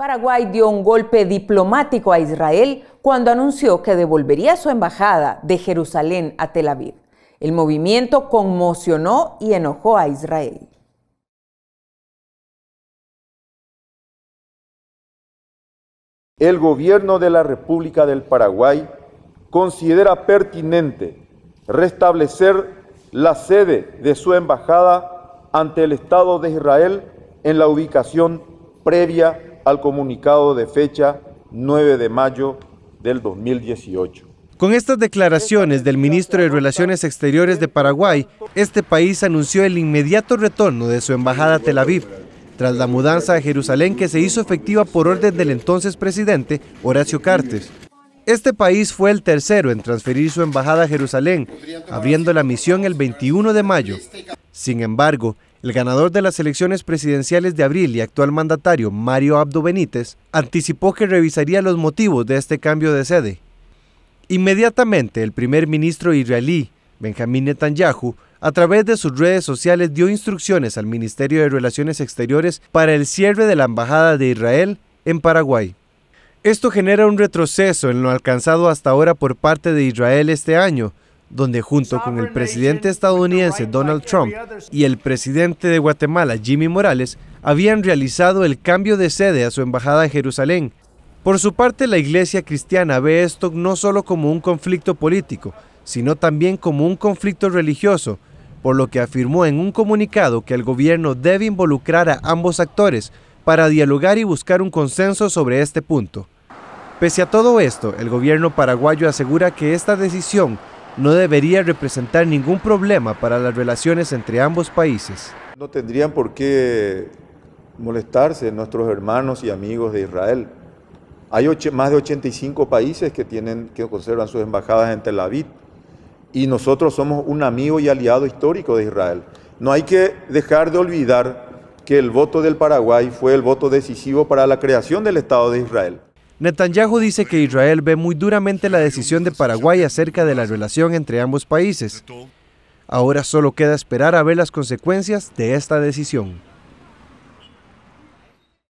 Paraguay dio un golpe diplomático a Israel cuando anunció que devolvería su embajada de Jerusalén a Tel Aviv. El movimiento conmocionó y enojó a Israel. El gobierno de la República del Paraguay considera pertinente restablecer la sede de su embajada ante el Estado de Israel en la ubicación previa comunicado de fecha 9 de mayo del 2018. Con estas declaraciones del ministro de Relaciones Exteriores de Paraguay, este país anunció el inmediato retorno de su embajada a Tel Aviv, tras la mudanza a Jerusalén que se hizo efectiva por orden del entonces presidente Horacio Cartes. Este país fue el tercero en transferir su embajada a Jerusalén, abriendo la misión el 21 de mayo. Sin embargo, el ganador de las elecciones presidenciales de abril y actual mandatario Mario Abdo Benítez anticipó que revisaría los motivos de este cambio de sede. Inmediatamente, el primer ministro israelí, Benjamín Netanyahu, a través de sus redes sociales dio instrucciones al Ministerio de Relaciones Exteriores para el cierre de la Embajada de Israel en Paraguay. Esto genera un retroceso en lo alcanzado hasta ahora por parte de Israel este año, donde junto con el presidente estadounidense Donald Trump y el presidente de Guatemala Jimmy Morales habían realizado el cambio de sede a su embajada en Jerusalén. Por su parte, la Iglesia cristiana ve esto no solo como un conflicto político, sino también como un conflicto religioso, por lo que afirmó en un comunicado que el gobierno debe involucrar a ambos actores para dialogar y buscar un consenso sobre este punto. Pese a todo esto, el gobierno paraguayo asegura que esta decisión no debería representar ningún problema para las relaciones entre ambos países. No tendrían por qué molestarse nuestros hermanos y amigos de Israel. Hay más de 85 países que, tienen, que conservan sus embajadas en Tel Aviv y nosotros somos un amigo y aliado histórico de Israel. No hay que dejar de olvidar que el voto del Paraguay fue el voto decisivo para la creación del Estado de Israel. Netanyahu dice que Israel ve muy duramente la decisión de Paraguay acerca de la relación entre ambos países. Ahora solo queda esperar a ver las consecuencias de esta decisión.